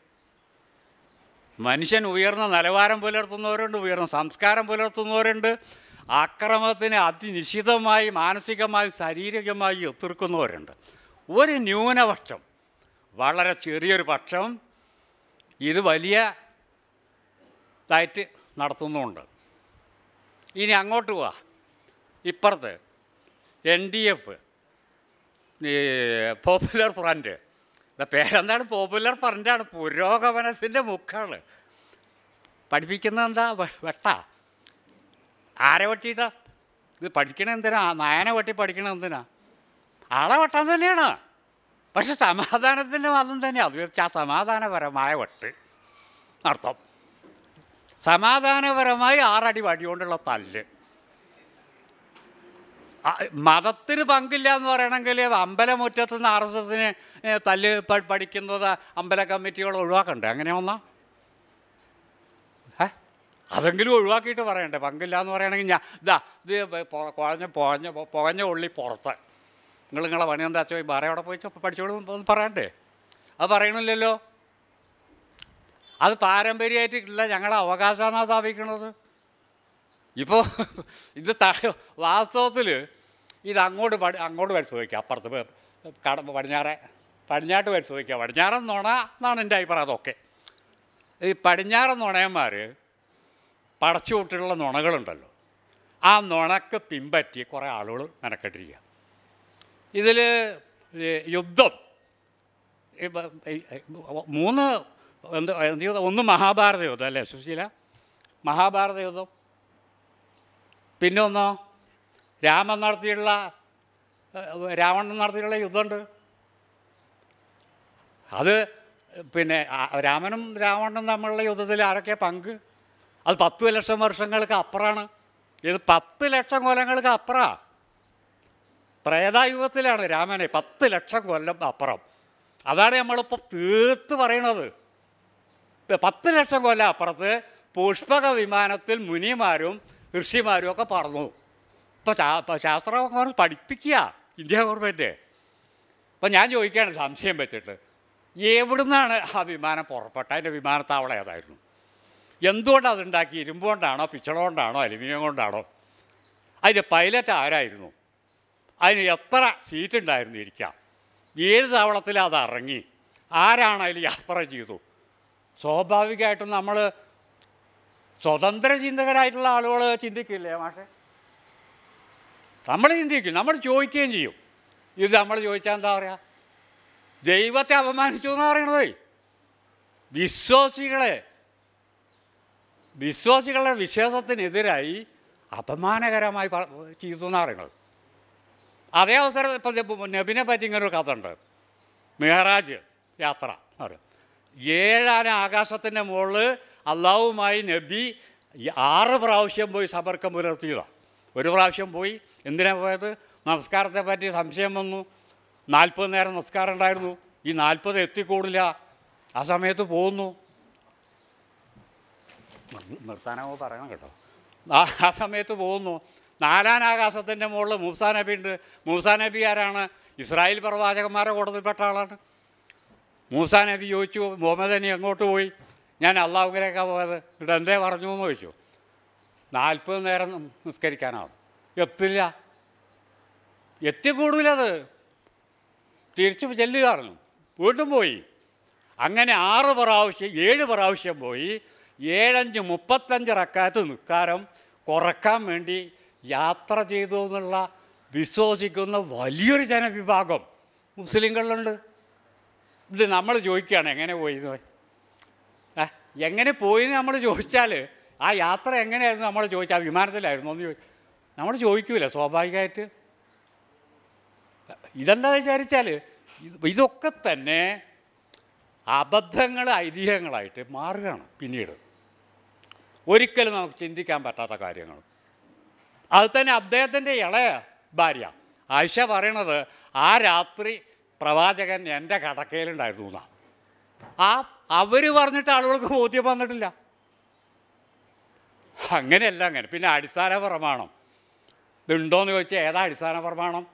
മനുഷ്യൻ ഉയർന്ന നിലവാരം പുലർത്തുന്നവരുണ്ട് ഉയർന്ന സംസ്കാരം പുലർത്തുന്നവരുണ്ട് അക്രമത്തിന് അതിനിശ്ചിതമായി മാനസികമായും ശാരീരികമായി എതിർക്കുന്നവരുണ്ട് ഒരു ന്യൂനപക്ഷം വളരെ ചെറിയൊരു പക്ഷം ഇത് വലിയ ഡയറ്റ് നടത്തുന്നുമുണ്ട് ഇനി അങ്ങോട്ട് പോവാ ഇപ്പുറത്ത് എൻ ഡി എഫ് ഈ പോപ്പുലർ ഫ്രണ്ട് പേരെന്താണ് പോപ്പുലർ ഫ്രണ്ടാണ് പുരോഗമനത്തിൻ്റെ മുക്കാണ് പഠിപ്പിക്കുന്നത് എന്താ വെട്ട ആരെ വെട്ടിയിട്ടാ ഇത് പഠിക്കണ എന്തിനാ നയന വെട്ടി പഠിക്കണ എന്തിനാ ആളെ വെട്ടാൻ തന്നെയാണ് പക്ഷെ സമാധാനത്തിൻ്റെ മതം തന്നെയാണ് അത് സമാധാനപരമായ വെട്ട് നടത്തും സമാധാനപരമായി ആറടി വടികൊണ്ടുള്ള തല്ല് മതത്തിന് പങ്കില്ല എന്ന് പറയണമെങ്കിൽ അമ്പലമുറ്റത്ത് നിന്ന് ആർ എസ് എസിന് തല്ല് പഠിക്കുന്നത് അമ്പല കമ്മിറ്റികൾ ഒഴിവാക്കണ്ടേ അങ്ങനെ വന്നാ അതെങ്കിലും ഒഴിവാക്കിയിട്ട് പറയണ്ടേ പങ്കില്ല എന്ന് പറയണമെങ്കിൽ ഞാൻ ഇതാ ഇത് കുഴഞ്ഞ പുഴഞ്ഞ പുകഞ്ഞ ഉള്ളി പുറത്ത് നിങ്ങൾ നിങ്ങളെ പണി എന്താ വെച്ചാൽ വേറെ അവിടെ പോയി പഠിച്ചോളൂ പറയണ്ടേ അത് പറയണില്ലല്ലോ അത് പാരമ്പര്യമായിട്ടില്ല ഞങ്ങളുടെ അവകാശമാണ് സ്ഥാപിക്കുന്നത് ഇപ്പോൾ ഇത് ത വാസ്തവത്തിൽ ഇത് അങ്ങോട്ട് പടി അങ്ങോട്ട് പരിശോധിക്കുക അപ്പുറത്ത് കട പടിഞ്ഞാറെ പടിഞ്ഞാട്ട് പരിശോധിക്കുക പടിഞ്ഞാറൻ നുണ എന്നാണ് എൻ്റെ അഭിപ്രായം അതൊക്കെ ഈ പടിഞ്ഞാറൻ നുണയന്മാർ പടച്ചു വിട്ടിട്ടുള്ള നുണകളുണ്ടല്ലോ ആ നുണക്ക് പിൻപറ്റി കുറേ ആളുകൾ മെനക്കെട്ടിരിക്കുക ഇതിൽ യുദ്ധം മൂന്ന് എന്ത് എനിക്ക് ഒന്ന് മഹാഭാരത യുദ്ധം അല്ലേ സുശീല മഹാഭാരത യുദ്ധം പിന്നെ ഒന്നോ രാമൻ നടത്തിയുള്ള രാവണൻ നടത്തിയുള്ള യുദ്ധമുണ്ട് അത് പിന്നെ രാമനും രാവണനും തമ്മിലുള്ള യുദ്ധത്തിൽ ആരൊക്കെ പങ്ക് അത് പത്ത് ലക്ഷം വർഷങ്ങൾക്ക് അപ്പുറമാണ് ഇത് പത്ത് ലക്ഷം കൊല്ലങ്ങൾക്ക് അപ്പുറാ പ്രേതായുഗത്തിലാണ് രാമനെ പത്ത് ലക്ഷം കൊല്ലം അപ്പുറം അതാണ് നമ്മളിപ്പോൾ തീർത്ത് പറയണത് പത്ത് ലക്ഷം കൊല്ലം അപ്പുറത്ത് പുഷ്പക വിമാനത്തിൽ മുനിമാരും ഋഷിമാരും ഒക്കെ പറന്നു ഇപ്പോൾ ശാസ്ത്രഭവൻ പഠിപ്പിക്കുക ഇന്ത്യ ഗവൺമെൻറ് അപ്പം ഞാൻ ചോദിക്കുകയാണ് സംശയം വെച്ചിട്ട് എവിടുന്നാണ് ആ വിമാനം പുറപ്പെട്ട അതിൻ്റെ വിമാനത്താവളം ഏതായിരുന്നു എന്തുകൊണ്ടാണ് അതുണ്ടാക്കി ഇരുമ്പ് കൊണ്ടാണോ പിച്ചള കൊണ്ടാണോ അലുമിനിയം കൊണ്ടാണോ അതിൻ്റെ പൈലറ്റ് ആരായിരുന്നു അതിന് എത്ര സീറ്റ് ഉണ്ടായിരുന്നു ഇരിക്കാം ഏത് താവളത്തിൽ അത് ഇറങ്ങി ആരാണ് അതിൽ യാത്ര ചെയ്തു സ്വാഭാവികമായിട്ടും നമ്മൾ സ്വതന്ത്ര ചിന്തകരായിട്ടുള്ള ആളുകൾ ചിന്തിക്കില്ലേ മാഷെ നമ്മൾ ചിന്തിക്കും നമ്മൾ ചോദിക്കുകയും ചെയ്യും ഇത് നമ്മൾ ചോദിച്ചാൽ എന്താ പറയുക ദൈവത്തെ അപമാനിച്ചു എന്ന് പറയണത് വിശ്വാസികളെ വിശ്വാസികളുടെ വിശ്വാസത്തിനെതിരായി അപമാനകരമായി ചെയ്തു എന്ന് പറയുന്നത് അതേ അവസരം ഇപ്പം നബിനെ പറ്റി ഇങ്ങനൊരു കഥ ഉണ്ട് മെഹറാജ് യാത്ര പറയും ഏഴാന ആകാശത്തിൻ്റെ മുകളിൽ അള്ളാഹുമായി നബി ആറ് പ്രാവശ്യം പോയി സമ്പർക്കം പുലർത്തിയതാണ് ഒരു പ്രാവശ്യം പോയി എന്തിനാ പോയത് നമസ്കാരത്തെ പറ്റി സംശയം വന്നു നാൽപ്പത് നേരം നമസ്കാരം ഉണ്ടായിരുന്നു ഈ നാൽപ്പത് എത്തിക്കൂടില്ല ആ സമയത്ത് പോകുന്നു നിർത്താനാവോ പറയണം കേട്ടോ ആ സമയത്ത് പോകുന്നു നാലാം മുകളിൽ മൂസാ നബി ഉണ്ട് മൂസാ നബി ആരാണ് ഇസ്രായേൽ പ്രവാചകന്മാരെ കൂട്ടത്തിൽപ്പെട്ട ആളാണ് മൂസാ നബി ചോദിച്ചു മുഹമ്മദ് നബി എങ്ങോട്ട് പോയി ഞാൻ അള്ളാഹുക്കരേക്കാ പോയത് ഇവിടെ എന്തേ പറഞ്ഞു എന്ന് ചോദിച്ചു നാൽപ്പത് നേരം നിസ്കരിക്കാനാവും എത്തില്ല എത്തിക്കൂടില്ലത് തിരിച്ചു ചെല്ലുക പറഞ്ഞു വീണ്ടും പോയി അങ്ങനെ ആറ് പ്രാവശ്യം ഏഴ് പ്രാവശ്യം പോയി ഏഴഞ്ച് മുപ്പത്തഞ്ച് റക്കാത്ത് നിസ്കാരം കുറക്കാൻ വേണ്ടി യാത്ര ചെയ്തു എന്നുള്ള വിശ്വസിക്കുന്ന വലിയൊരു ജനവിഭാഗം മുസ്ലിങ്ങളിലുണ്ട് ഇത് നമ്മൾ ചോദിക്കുകയാണ് എങ്ങനെ പോയി എന്ന് എങ്ങനെ പോയിന്ന് നമ്മൾ ചോദിച്ചാൽ ആ യാത്ര എങ്ങനെയായിരുന്നു നമ്മൾ ചോദിച്ചാൽ വിമാനത്തിലായിരുന്നു ഒന്ന് ചോദിച്ചു നമ്മൾ ചോദിക്കൂല സ്വാഭാവികമായിട്ട് ഇതെന്താ വിചാരിച്ചാൽ ഇതൊക്കെ തന്നെ അബദ്ധങ്ങൾ ഐതിഹ്യങ്ങളായിട്ട് മാറുകയാണ് പിന്നീട് ഒരിക്കലും നമുക്ക് ചിന്തിക്കാൻ പറ്റാത്ത കാര്യങ്ങൾ അത് തന്നെ അദ്ദേഹത്തിൻ്റെ ഇളയ ഭാര്യ ആയിഷ പറയണത് ആ രാത്രി പ്രവാചകൻ എൻ്റെ കടക്കയിലുണ്ടായിരുന്നു എന്നാണ് ആ അവർ പറഞ്ഞിട്ട് ആളുകൾക്ക് ബോധ്യം വന്നിട്ടില്ല അങ്ങനെയല്ല അങ്ങനെ പിന്നെ അടിസ്ഥാന പ്രമാണം ഇതുണ്ടോയെന്ന് ചോദിച്ചാൽ ഏതാ അടിസ്ഥാന പ്രമാണം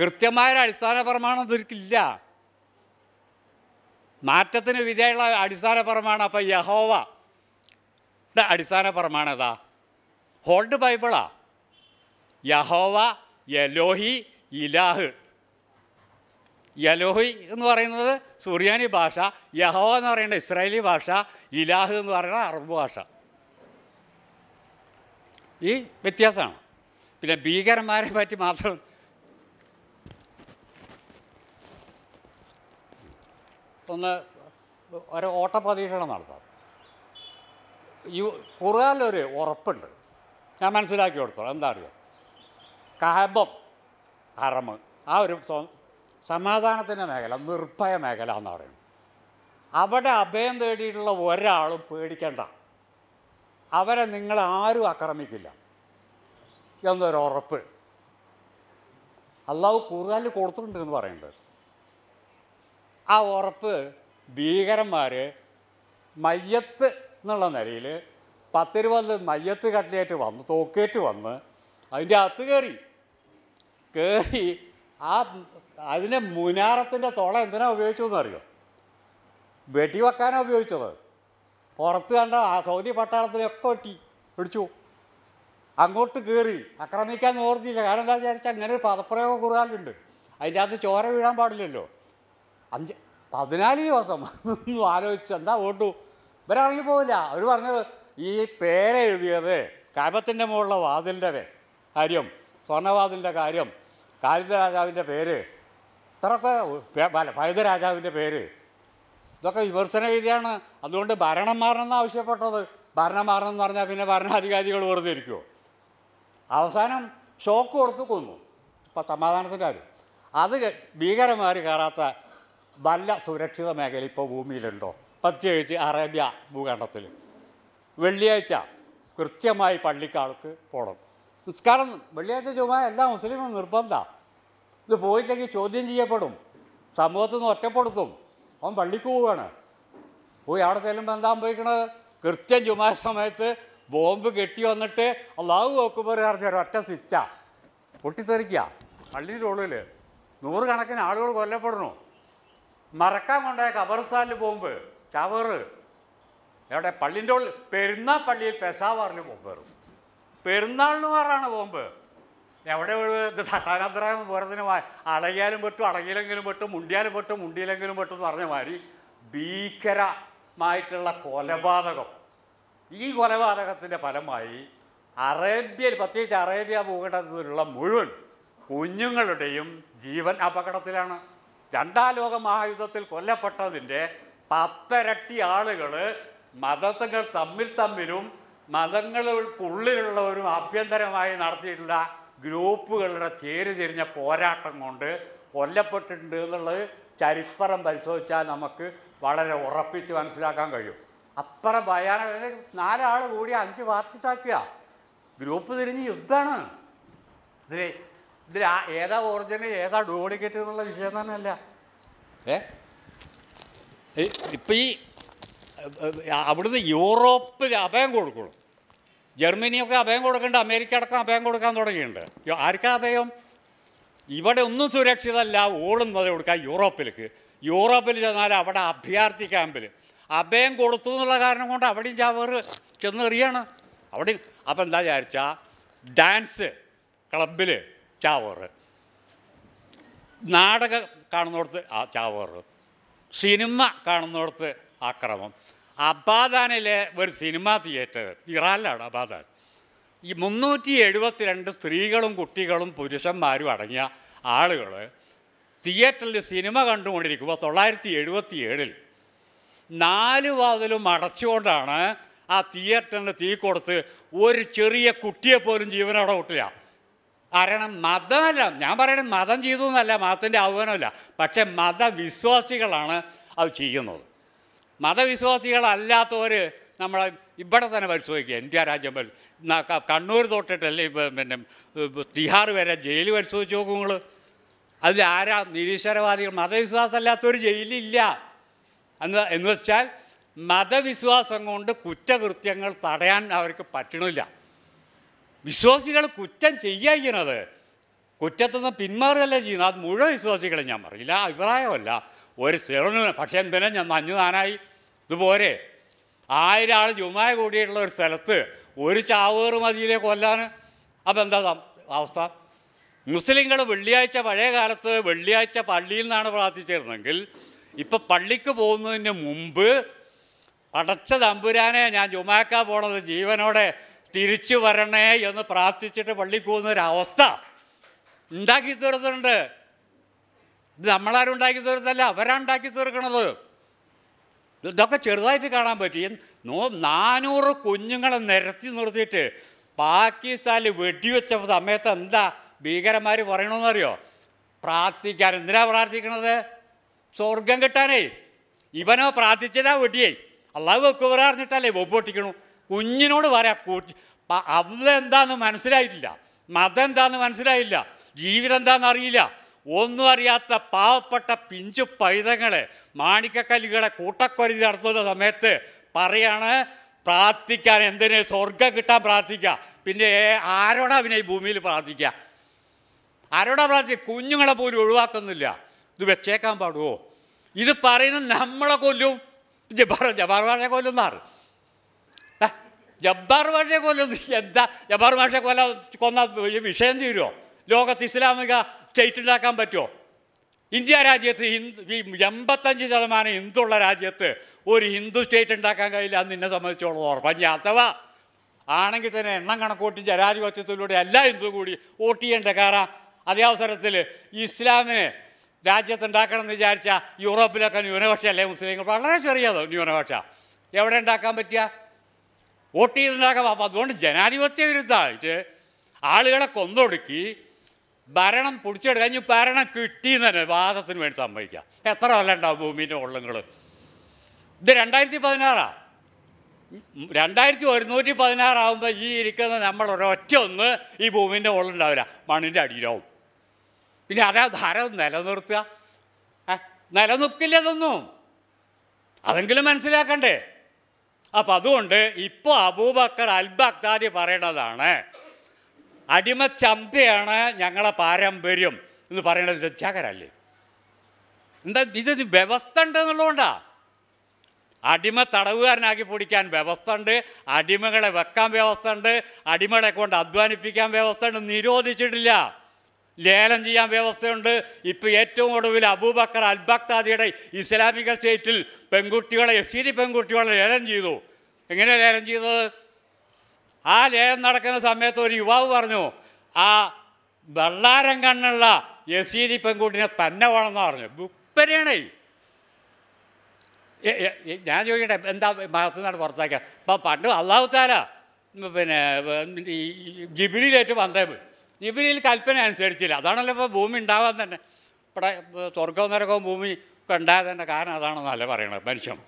കൃത്യമായൊരു അടിസ്ഥാന പ്രമാണം ഇവർക്കില്ല മാറ്റത്തിന് വിധേയുള്ള അടിസ്ഥാന പ്രമാണം അപ്പം യഹോവ അടിസ്ഥാന പ്രമാണം ഏതാ ഹോൾഡ് ബൈബിളാ യഹോവ യലോഹി ഇലാഹ് യലോഹി എന്ന് പറയുന്നത് സുറിയാനി ഭാഷ യഹോ എന്ന് പറയുന്നത് ഇസ്രായേലി ഭാഷ ഇലാഹ് എന്ന് പറയുന്നത് അറബ് ഭാഷ ഈ വ്യത്യാസമാണ് പിന്നെ ഭീകരന്മാരെ പറ്റി മാത്രം ഒന്ന് ഒരു ഓട്ടപ്രതീക്ഷണം നടത്താം ഈ ഖുറാനിലൊരു ഉറപ്പുണ്ട് ഞാൻ മനസ്സിലാക്കി കൊടുത്തോളാം എന്താ അറിയാം കഹബം ഹറമ് ആ ഒരു സമാധാനത്തിൻ്റെ മേഖല നിർഭയ മേഖല എന്ന് പറയുന്നത് അവിടെ അഭയം തേടിയിട്ടുള്ള ഒരാളും പേടിക്കേണ്ട അവരെ നിങ്ങളാരും ആരും ആക്രമിക്കില്ല എന്നൊരു ഉറപ്പ് അള്ളാഹു കൂടുതൽ കൊടുത്തിട്ടുണ്ട് എന്ന് പറയുന്നത് ആ ഉറപ്പ് ഭീകരന്മാർ മയ്യത്ത് എന്നുള്ള നിലയിൽ പത്തിരുപത് മയ്യത്ത് കട്ടിലേറ്റ് വന്ന് തോക്കേറ്റ് വന്ന് അതിൻ്റെ അകത്ത് കയറി കയറി ആ അതിനെ മുനാറത്തിൻ്റെ തുള എന്തിനാ ഉപയോഗിച്ചതെന്ന് അറിയോ വെടിവെക്കാനാണ് ഉപയോഗിച്ചത് പുറത്ത് കണ്ട ആ സൗദി പട്ടാളത്തിലൊക്കെ ഒട്ടി പിടിച്ചു അങ്ങോട്ട് കയറി ആക്രമിക്കാൻ ഓർത്തിയില്ല കാരണം എന്താ വിചാരിച്ചാൽ അങ്ങനെ ഒരു പദപ്രയോഗ കുറാലുണ്ട് അതിൻ്റെ അകത്ത് ചോര വീഴാൻ പാടില്ലല്ലോ അഞ്ച് പതിനാല് ദിവസം ഒന്നും ആലോചിച്ചു എന്താ ഓട്ടു ഇവരാണെങ്കിൽ പോവില്ല അവർ പറഞ്ഞത് ഈ പേരെഴുതിയത് കാപത്തിൻ്റെ മുകളിലെ വാതിലിൻ്റെ കാര്യം സ്വർണ്ണവാതിലിൻ്റെ കാര്യം കാലിത രാജാവിൻ്റെ പേര് ഇത്രയൊക്കെ അല്ല ഭൈത രാജാവിൻ്റെ പേര് ഇതൊക്കെ വിമർശന രീതിയാണ് അതുകൊണ്ട് ഭരണം എന്ന് ആവശ്യപ്പെട്ടത് ഭരണം മാറണം എന്ന് പറഞ്ഞാൽ പിന്നെ ഭരണാധികാരികൾ വെറുതെ ഇരിക്കുമോ അവസാനം ഷോക്ക് കൊടുത്ത് കൊന്നു ഇപ്പം സമാധാനത്തിൻ്റെ കാര്യം അത് ഭീകരമാർ കയറാത്ത വല്ല സുരക്ഷിത മേഖല ഇപ്പോൾ ഭൂമിയിലുണ്ടോ പ്രത്യേകിച്ച് അറേബ്യ ഭൂഖണ്ഡത്തിൽ വെള്ളിയാഴ്ച കൃത്യമായി പള്ളിക്കാൾക്ക് പോകണം നിസ്കാരം വെള്ളിയാഴ്ച ചൊവ്വ എല്ലാ മുസ്ലിമും നിർബന്ധമാണ് ഇത് പോയില്ലെങ്കിൽ ചോദ്യം ചെയ്യപ്പെടും സമൂഹത്തിൽ നിന്ന് ഒറ്റപ്പെടുത്തും അവൻ പള്ളിക്ക് പോവുകയാണ് പോയി അവിടെ ചെല്ലുമ്പോൾ എന്താ പോയിക്കണത് കൃത്യം ചുമ സമയത്ത് ബോംബ് കെട്ടി വന്നിട്ട് അള്ളാഹു നോക്കുമ്പോൾ അറിഞ്ഞ ഒറ്റ സ്വിച്ചാ പൊട്ടിത്തെറിക്കുക പള്ളിൻ്റെ ഉള്ളിൽ നൂറുകണക്കിന് ആളുകൾ കൊല്ലപ്പെടണു മറക്കാൻ കൊണ്ടായ കബർസാലിൽ ബോംബ് ചവറ് എവിടെ പള്ളിൻ്റെ ഉള്ളിൽ പെരുന്ന പള്ളിയിൽ പെസാവാറിൽ ബോംബ് വരും പെരുന്നാളിന് മാറാണ് ബോംബ് എവിടെ ഇത് പോരത്തിന് പോരതിന് അളകിയാലും പെട്ടു അളകിയിലെങ്കിലും പെട്ടു മുണ്ടിയാലും പെട്ടു മുണ്ടിയിലെങ്കിലും പെട്ടു എന്ന് പറഞ്ഞ മാതിരി ഭീകരമായിട്ടുള്ള കൊലപാതകം ഈ കൊലപാതകത്തിൻ്റെ ഫലമായി അറേബ്യയിൽ പ്രത്യേകിച്ച് അറേബ്യ ഭൂഖണ്ഡത്തിലുള്ള മുഴുവൻ കുഞ്ഞുങ്ങളുടെയും ജീവൻ അപകടത്തിലാണ് രണ്ടാം ലോക മഹായുദ്ധത്തിൽ കൊല്ലപ്പെട്ടതിൻ്റെ പത്തരട്ടി ആളുകൾ മതങ്ങൾ തമ്മിൽ തമ്മിലും മതങ്ങൾക്കുള്ളിലുള്ളവരും ആഭ്യന്തരമായി നടത്തിയിട്ടുള്ള ഗ്രൂപ്പുകളുടെ ചേരിതിരിഞ്ഞ പോരാട്ടം കൊണ്ട് കൊല്ലപ്പെട്ടിട്ടുണ്ട് എന്നുള്ളത് ചരിത്രം പരിശോധിച്ചാൽ നമുക്ക് വളരെ ഉറപ്പിച്ച് മനസ്സിലാക്കാൻ കഴിയും അത്ര ഭയാനക നാലാൾ കൂടി അഞ്ച് പാർട്ടി താക്കുക ഗ്രൂപ്പ് തിരിഞ്ഞ് യുദ്ധമാണ് ഇതിൽ ഇതിൽ ഏതാ ഒറിജിനൽ ഏതാ ഡ്യൂപ്ലിക്കേറ്റ് എന്നുള്ള വിഷയം തന്നെയല്ല ഏ ഇപ്പം ഈ അവിടുന്ന് യൂറോപ്പിൽ അഭയം കൊടുക്കണം ജർമ്മനിയൊക്കെ അഭയം കൊടുക്കേണ്ട അമേരിക്ക അടക്കം അഭയം കൊടുക്കാൻ തുടങ്ങിയിട്ടുണ്ട് ആർക്കാ അഭയം ഇവിടെ ഒന്നും സുരക്ഷിതമല്ല ഓടുന്നത് കൊടുക്കുക യൂറോപ്പിലേക്ക് യൂറോപ്പിൽ ചെന്നാൽ അവിടെ അഭയാർത്ഥി ക്യാമ്പിൽ അഭയം കൊടുത്തു എന്നുള്ള കാരണം കൊണ്ട് അവിടെയും ചാവേർ ചെന്നെറിയാണ് അവിടെ അപ്പം എന്താ വിചാരിച്ചാൽ ഡാൻസ് ക്ലബിൽ ചാവർ നാടകം കാണുന്നിടത്ത് ആ ചാവർ സിനിമ കാണുന്നിടത്ത് ആക്രമം അബാദാനിലെ ഒരു സിനിമാ തിയേറ്റർ ഇറാനിലാണ് അബാദാൻ ഈ മുന്നൂറ്റി എഴുപത്തിരണ്ട് സ്ത്രീകളും കുട്ടികളും പുരുഷന്മാരും അടങ്ങിയ ആളുകൾ തിയേറ്ററിൽ സിനിമ കണ്ടുകൊണ്ടിരിക്കുമ്പോൾ തൊള്ളായിരത്തി എഴുപത്തി ഏഴിൽ നാല് വാതിലും അടച്ചുകൊണ്ടാണ് ആ തിയേറ്ററിന് തീ കൊടുത്ത് ഒരു ചെറിയ കുട്ടിയെ പോലും ജീവനോടെ വിട്ടില്ല കാരണം മതമല്ല ഞാൻ പറയണത് മതം ചെയ്തു എന്നല്ല മതത്തിൻ്റെ ആഹ്വാനമല്ല പക്ഷേ മതവിശ്വാസികളാണ് അത് ചെയ്യുന്നത് മതവിശ്വാസികളല്ലാത്തവർ നമ്മൾ ഇവിടെ തന്നെ പരിശോധിക്കുക ഇന്ത്യ രാജ്യം പരിശോധിക്കുക കണ്ണൂർ തൊട്ടിട്ടല്ലേ പിന്നെ തിഹാർ വരെ ജയിൽ പരിശോധിച്ച് നോക്കും നിങ്ങൾ അതിൽ ആരാ നിരീശ്വരവാദികൾ മതവിശ്വാസമല്ലാത്തവർ ജയിലില്ല എന്ന് എന്ന് വെച്ചാൽ മതവിശ്വാസം കൊണ്ട് കുറ്റകൃത്യങ്ങൾ തടയാൻ അവർക്ക് പറ്റണില്ല വിശ്വാസികൾ കുറ്റം ചെയ്യാതിരിക്കുന്നത് കുറ്റത്തു നിന്ന് പിന്മാറുകയല്ലേ ചെയ്യുന്നത് അത് മുഴുവൻ വിശ്വാസികളെ ഞാൻ പറയില്ല അഭിപ്രായമല്ല ഒരു ചെറുന് പക്ഷേ എന്തിനാ ഞാൻ നഞ്ഞു താനായി ഇതുപോലെ ആയിരം ആൾ ജുമായ കൂടിയിട്ടുള്ള ഒരു സ്ഥലത്ത് ഒരു ചാവേറ് മതിയിലെ കൊല്ലാൻ അപ്പം എന്താ അവസ്ഥ മുസ്ലിങ്ങൾ വെള്ളിയാഴ്ച പഴയ കാലത്ത് വെള്ളിയാഴ്ച പള്ളിയിൽ നിന്നാണ് പ്രാർത്ഥിച്ചിരുന്നെങ്കിൽ ഇപ്പം പള്ളിക്ക് പോകുന്നതിന് മുമ്പ് അടച്ച തമ്പുരാനെ ഞാൻ ജുമാക്കാൻ പോണത് ജീവനോടെ തിരിച്ചു വരണേ എന്ന് പ്രാർത്ഥിച്ചിട്ട് പള്ളിക്ക് പോകുന്നൊരവസ്ഥ ഉണ്ടാക്കി തീർത്തിട്ടുണ്ട് ഇത് നമ്മളാരും ഉണ്ടാക്കി തീർത്തല്ല ഉണ്ടാക്കി തീർക്കണത് ഇതൊക്കെ ചെറുതായിട്ട് കാണാൻ പറ്റും നോ നാനൂറ് കുഞ്ഞുങ്ങളെ നിരത്തി നിർത്തിയിട്ട് പാകിസ്ഥാനിൽ വെടിവെച്ച സമയത്ത് എന്താ ഭീകരന്മാർ പറയണമെന്നറിയോ പ്രാർത്ഥിക്കാൻ എന്തിനാ പ്രാർത്ഥിക്കണത് സ്വർഗം കിട്ടാനേ ഇവനോ പ്രാർത്ഥിച്ചതാ വെട്ടിയേ അള്ളാഹ് വെക്കുവറ അറിഞ്ഞിട്ടല്ലേ ബോബ് പൊട്ടിക്കണു കുഞ്ഞിനോട് പറയാം കൂട്ടി അവളെന്താന്ന് മനസ്സിലായിട്ടില്ല മതം എന്താന്ന് മനസ്സിലായില്ല ജീവിതം എന്താണെന്ന് അറിയില്ല ഒന്നും അറിയാത്ത പാവപ്പെട്ട പിഞ്ചു പൈതങ്ങളെ മാണിക്കക്കല്ലുകളെ കൂട്ടക്കൊരു നടത്തുന്ന സമയത്ത് പറയാണ് പ്രാർത്ഥിക്കാൻ എന്തിന് സ്വർഗം കിട്ടാൻ പ്രാർത്ഥിക്കുക പിന്നെ ആരോടാ പിന്നെ ഈ ഭൂമിയിൽ പ്രാർത്ഥിക്കുക ആരോടാ പ്രാർത്ഥിക്കുക കുഞ്ഞുങ്ങളെ പോലും ഒഴിവാക്കുന്നില്ല ഇത് വെച്ചേക്കാൻ പാടുമോ ഇത് പറയുന്ന നമ്മളെ കൊല്ലും ജബ്ബാർ ജബ്ബാർ കൊല്ലും കൊല്ലുന്നാർ ജബ്ബാർ ഭാഷയെ കൊല്ലും എന്താ ജബാർ ഭാഷയെ കൊല്ല കൊന്ന വിഷയം തീരുമോ ലോകത്ത് ഇസ്ലാമിക സ്റ്റേറ്റ് ഉണ്ടാക്കാൻ പറ്റുമോ ഇന്ത്യ രാജ്യത്ത് ഹിന്ദു എൺപത്തഞ്ച് ശതമാനം ഉള്ള രാജ്യത്ത് ഒരു ഹിന്ദു സ്റ്റേറ്റ് ഉണ്ടാക്കാൻ കഴിയില്ല അത് നിന്നെ സംബന്ധിച്ചോളം ഉറപ്പഞ്ഞ അഥവാ ആണെങ്കിൽ തന്നെ എണ്ണം കണക്കൂട്ടി ജനാധിപത്യത്തിലൂടെ എല്ലാ ഹിന്ദു കൂടി വോട്ട് ചെയ്യേണ്ട കാരണം അതേ അവസരത്തിൽ ഇസ്ലാമിനെ രാജ്യത്തുണ്ടാക്കണം എന്ന് വിചാരിച്ചാൽ യൂറോപ്പിലൊക്കെ ന്യൂനപക്ഷ അല്ലേ മുസ്ലിങ്ങൾ വളരെ ചെറിയതോ ന്യൂനപക്ഷ എവിടെ ഉണ്ടാക്കാൻ പറ്റുക വോട്ട് ചെയ്തുണ്ടാക്കാം അപ്പം അതുകൊണ്ട് ജനാധിപത്യ വിരുദ്ധമായിട്ട് ആളുകളെ കൊന്നൊടുക്കി ഭരണം പിടിച്ചെടുക്കാൻ കഴിഞ്ഞ് ഭരണം കിട്ടിയെന്ന് തന്നെ വാദത്തിന് വേണ്ടി സംഭവിക്കുക എത്ര കൊല്ലം ഉണ്ടാവും ഭൂമിൻ്റെ ഉള്ളങ്ങൾ ഇത് രണ്ടായിരത്തി പതിനാറാ രണ്ടായിരത്തി ഒരുന്നൂറ്റി പതിനാറാവുമ്പോൾ ഈ ഇരിക്കുന്ന നമ്മൾ ഒരൊറ്റ ഒന്ന് ഈ ഭൂമിൻ്റെ മുകളിലുണ്ടാവില്ല മണ്ണിൻ്റെ അടിയിലാവും പിന്നെ അതാ ധാരം നിലനിർത്തുക നിലനിൽക്കില്ലതൊന്നും അതെങ്കിലും മനസ്സിലാക്കണ്ടേ അപ്പം അതുകൊണ്ട് ഇപ്പോൾ അബൂബക്കർ അൽബക്താരി ബഗ്ദാദി പറയണതാണ് അടിമച്ചന്തയാണ് ഞങ്ങളെ പാരമ്പര്യം എന്ന് പറയുന്നത് ചാകരല്ലേ എന്താ ഇതൊരു വ്യവസ്ഥ ഉണ്ട് അടിമ തടവുകാരനാക്കി പൊടിക്കാൻ വ്യവസ്ഥ ഉണ്ട് അടിമകളെ വെക്കാൻ വ്യവസ്ഥ ഉണ്ട് അടിമകളെ കൊണ്ട് അധ്വാനിപ്പിക്കാൻ വ്യവസ്ഥ ഉണ്ട് നിരോധിച്ചിട്ടില്ല ലേലം ചെയ്യാൻ വ്യവസ്ഥയുണ്ട് ഇപ്പോൾ ഏറ്റവും ഒടുവിൽ അബൂബക്കർ അൽബക്താദിയുടെ ഇസ്ലാമിക സ്റ്റേറ്റിൽ പെൺകുട്ടികളെ എസ് സി പെൺകുട്ടികളെ ലേലം ചെയ്തു എങ്ങനെ ലേലം ചെയ്തത് ആ ലേലം നടക്കുന്ന സമയത്ത് ഒരു യുവാവ് പറഞ്ഞു ആ വെള്ളാരം കണ്ണുള്ള ഡി പെൺകുട്ടിനെ തന്നെ വേണമെന്ന് പറഞ്ഞു ബുപ്പരയാണേ ഞാൻ ചോദിക്കട്ടെ എന്താ മതത്തിനാണ് പുറത്താക്കുക അപ്പം പണ്ട് അള്ളാഹുത്താല പിന്നെ ജിബിലിയിലേറ്റ് വന്നേ ജിബിലിയിൽ കൽപ്പന അനുസരിച്ചില്ല അതാണല്ലോ ഇപ്പോൾ ഭൂമി ഉണ്ടാവാൻ തന്നെ ഇവിടെ തുറക്കവും നരകവും ഭൂമി ഒക്കെ ഉണ്ടായതിൻ്റെ കാരണം അതാണെന്നല്ലേ പറയണത് മനുഷ്യൻ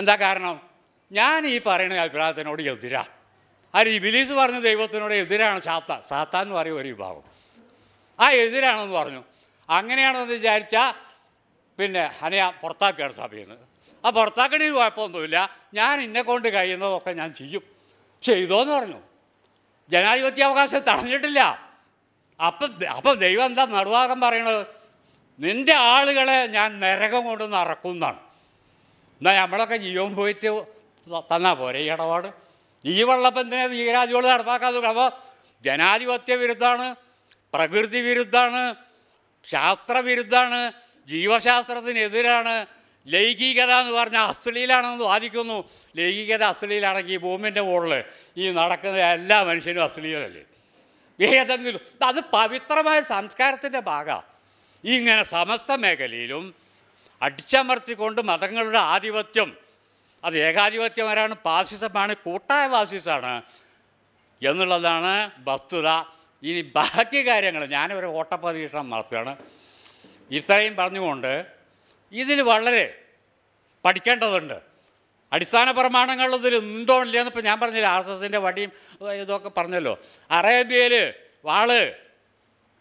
എന്താ കാരണം ഞാൻ ഈ പറയുന്ന അഭിപ്രായത്തിനോട് എതിരാണ് അതിൽ ഇബിലീസ് പറഞ്ഞ ദൈവത്തിനോട് എതിരാണ് സാത്താൻ സാത്താൻ എന്ന് പറയും ഒരു വിഭാഗം ആ എതിരാണെന്ന് പറഞ്ഞു അങ്ങനെയാണെന്ന് വിചാരിച്ചാൽ പിന്നെ ഹനയാ പുറത്താക്കുകയാണ് സഭയിൽ നിന്ന് ആ പുറത്താക്കണി കുഴപ്പമൊന്നുമില്ല ഞാൻ ഇന്നെ കൊണ്ട് കഴിയുന്നതൊക്കെ ഞാൻ ചെയ്യും ചെയ്തോന്ന് പറഞ്ഞു അവകാശം തടഞ്ഞിട്ടില്ല അപ്പം അപ്പം ദൈവം എന്താ നടുവാകം പറയണത് നിന്റെ ആളുകളെ ഞാൻ നരകം കൊണ്ട് നടക്കുന്നതാണ് എന്നാൽ നമ്മളൊക്കെ ജീവൻ പോയിട്ട് തന്നാൽ പോരെ ഈ ഇടപാട് ഈ വള്ളപ്പന്തിനെ വീരാജുകൾ നടപ്പാക്കാതെ അപ്പോൾ ജനാധിപത്യ വിരുദ്ധാണ് പ്രകൃതി വിരുദ്ധാണ് ശാസ്ത്രവിരുദ്ധാണ് ജീവശാസ്ത്രത്തിനെതിരാണ് ലൈംഗികത എന്ന് പറഞ്ഞാൽ അശ്ലീലാണെന്ന് വാദിക്കുന്നു ലൈംഗികത അശ്ലീലാണെങ്കിൽ ഈ ഭൂമിൻ്റെ മുകളിൽ ഈ നടക്കുന്ന എല്ലാ മനുഷ്യനും അശ്ലീലല്ലേ ഏതെങ്കിലും അത് പവിത്രമായ സംസ്കാരത്തിൻ്റെ ഭാഗമാണ് ഇങ്ങനെ സമസ്ത മേഖലയിലും അടിച്ചമർത്തിക്കൊണ്ട് മതങ്ങളുടെ ആധിപത്യം അത് ഏകാധിപത്യമാരാണ് പാസിസമാണ് കൂട്ടായ പാസിസമാണ് എന്നുള്ളതാണ് വസ്തുത ഇനി ബാക്കി കാര്യങ്ങൾ ഞാനൊരു ഓട്ടപ്പരീക്ഷണം നടത്തുകയാണ് ഇത്രയും പറഞ്ഞുകൊണ്ട് ഇതിൽ വളരെ പഠിക്കേണ്ടതുണ്ട് അടിസ്ഥാന പ്രമാണങ്ങൾ ഇതിൽ ഉണ്ടോ ഇല്ല ഇപ്പോൾ ഞാൻ പറഞ്ഞില്ല ആർ എസ് എസിൻ്റെ വടിയും ഇതൊക്കെ പറഞ്ഞല്ലോ അറേബ്യയിൽ വാള്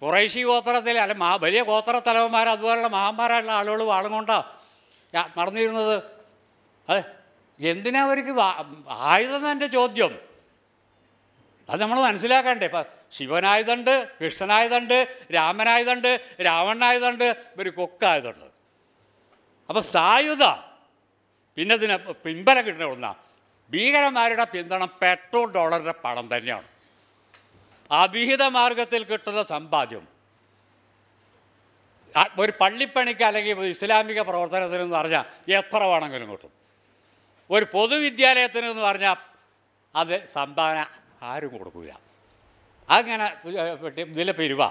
കുറേശി ഗോത്രത്തിൽ അല്ല മഹാ വലിയ ഗോത്ര തലവന്മാർ അതുപോലുള്ള മഹാന്മാരായിട്ടുള്ള ആളുകൾ വാളും കൊണ്ടാണ് നടന്നിരുന്നത് അതെ എന്തിനാ അവർക്ക് ആയുധം എൻ്റെ ചോദ്യം അത് നമ്മൾ മനസ്സിലാക്കണ്ടേ ഇപ്പം ശിവനായതുണ്ട് കൃഷ്ണനായതുണ്ട് രാമനായതുണ്ട് രാവണനായതുണ്ട് കൊക്കായതുണ്ട് അപ്പം സായുധ പിന്നെ ഇതിന് പിൻബലം കിട്ടുന്ന ഭീകരന്മാരുടെ പിന്തുണ പെട്രോൾ ഡോളറിൻ്റെ പണം തന്നെയാണ് അവിഹിത മാർഗത്തിൽ കിട്ടുന്ന സമ്പാദ്യം ഒരു പള്ളിപ്പണിക്ക് അല്ലെങ്കിൽ ഇസ്ലാമിക എന്ന് പറഞ്ഞാൽ എത്ര വേണമെങ്കിലും കിട്ടും ഒരു പൊതുവിദ്യാലയത്തിന് എന്ന് പറഞ്ഞാൽ അത് സംഭാവന ആരും കൊടുക്കില്ല അങ്ങനെ ഇതിലെ പിരിവ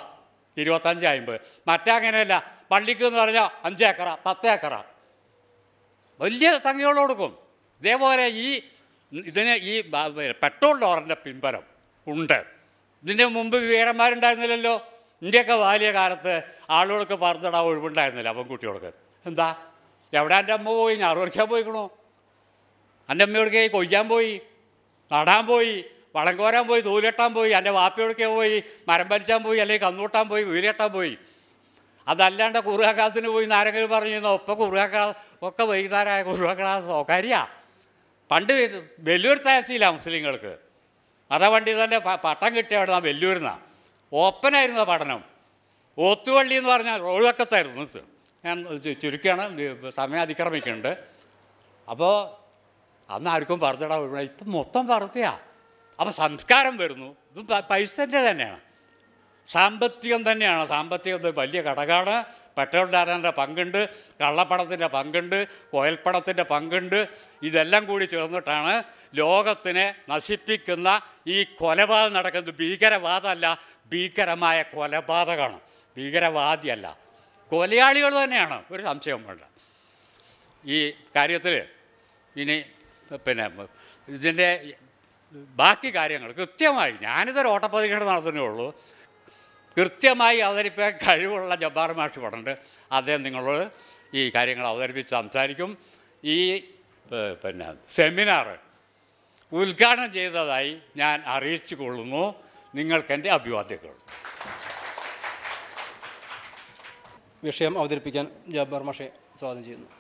ഇരുപത്തഞ്ചായുമ്പോൾ അമ്പത് മറ്റങ്ങനെയല്ല പള്ളിക്ക് എന്ന് പറഞ്ഞാൽ അഞ്ചേക്കറ പത്തേക്കറ വലിയ സംഖ്യകൾ കൊടുക്കും ഇതേപോലെ ഈ ഇതിന് ഈ പെട്രോൾ ഡോറിൻ്റെ പിൻബലം ഉണ്ട് ഇതിൻ്റെ മുമ്പ് വീരന്മാരുണ്ടായിരുന്നില്ലല്ലോ ഇന്ത്യയൊക്കെ വലിയ കാലത്ത് ആളുകൾക്ക് പറഞ്ഞിടാൻ ഒഴിവുണ്ടായിരുന്നില്ല അവൻ കുട്ടികൾക്ക് എന്താ എവിടെ എൻ്റെ അമ്മ പോയി ഞാൻ അറിയിക്കാൻ പോയിക്കണോ എൻ്റെ അമ്മയോടൊക്കെ കൊയ്യാൻ പോയി നടാൻ പോയി വളം കോരാൻ പോയി തൂലെട്ടാൻ പോയി എൻ്റെ വാപ്പയോടൊക്കെ പോയി മരം വലിച്ചാൻ പോയി അല്ലെങ്കിൽ കന്നൂട്ടാൻ പോയി വീലെട്ടാൻ പോയി അതല്ലാണ്ട് കുറുകാക്കാസിന് പോയി പറഞ്ഞു പറഞ്ഞിരുന്നോ ഒപ്പം കുറുകാക്കാ ഒക്കെ വൈകുന്നേരമായ കുറുകാക്കാസ് സൗകര്യ പണ്ട് വെല്ലൂർ താസിയില്ല മുസ്ലിങ്ങൾക്ക് മതവണ്ടി തന്നെ പട്ടം കിട്ടിയ അവിടെ നാം വലിയൂരുന്നാണ് ഓപ്പനായിരുന്നു പഠനം ഓത്തുവള്ളി എന്ന് പറഞ്ഞാൽ റോഡ് വക്കത്തായിരുന്നു ഞാൻ ചുരുക്കിയാണ് സമയം അതിക്രമിക്കുന്നുണ്ട് അപ്പോൾ അന്ന് ആർക്കും പറത്തിടാൻ ഇപ്പം മൊത്തം പറത്തിയാ അപ്പോൾ സംസ്കാരം വരുന്നു ഇതും പൈസൻ്റെ തന്നെയാണ് സാമ്പത്തികം തന്നെയാണ് സാമ്പത്തികം വലിയ ഘടകമാണ് പെട്രോൾദാരൻ്റെ പങ്കുണ്ട് കള്ളപ്പണത്തിൻ്റെ പങ്കുണ്ട് കോയൽപ്പണത്തിൻ്റെ പങ്കുണ്ട് ഇതെല്ലാം കൂടി ചേർന്നിട്ടാണ് ലോകത്തിനെ നശിപ്പിക്കുന്ന ഈ കൊലപാതകം നടക്കുന്നത് ഭീകരവാദമല്ല ഭീകരമായ കൊലപാതകമാണ് ഭീകരവാദിയല്ല കൊലയാളികൾ തന്നെയാണ് ഒരു സംശയം വേണ്ട ഈ കാര്യത്തിൽ ഇനി പിന്നെ ഇതിൻ്റെ ബാക്കി കാര്യങ്ങൾ കൃത്യമായി ഞാനിതൊരു ഓട്ടപ്പതികേട് നടത്തുന്നേ ഉള്ളൂ കൃത്യമായി അവതരിപ്പിക്കാൻ കഴിവുള്ള ജബ്ബാർ മാഷ് പടണ്ട് അദ്ദേഹം നിങ്ങളോട് ഈ കാര്യങ്ങൾ അവതരിപ്പിച്ച് സംസാരിക്കും ഈ പിന്നെ സെമിനാർ ഉദ്ഘാടനം ചെയ്തതായി ഞാൻ അറിയിച്ചു കൊള്ളുന്നു നിങ്ങൾക്കെൻ്റെ അഭിവാദ്യങ്ങൾ വിഷയം അവതരിപ്പിക്കാൻ ജബ്ബാർ മാഷെ സ്വാഗതം ചെയ്യുന്നു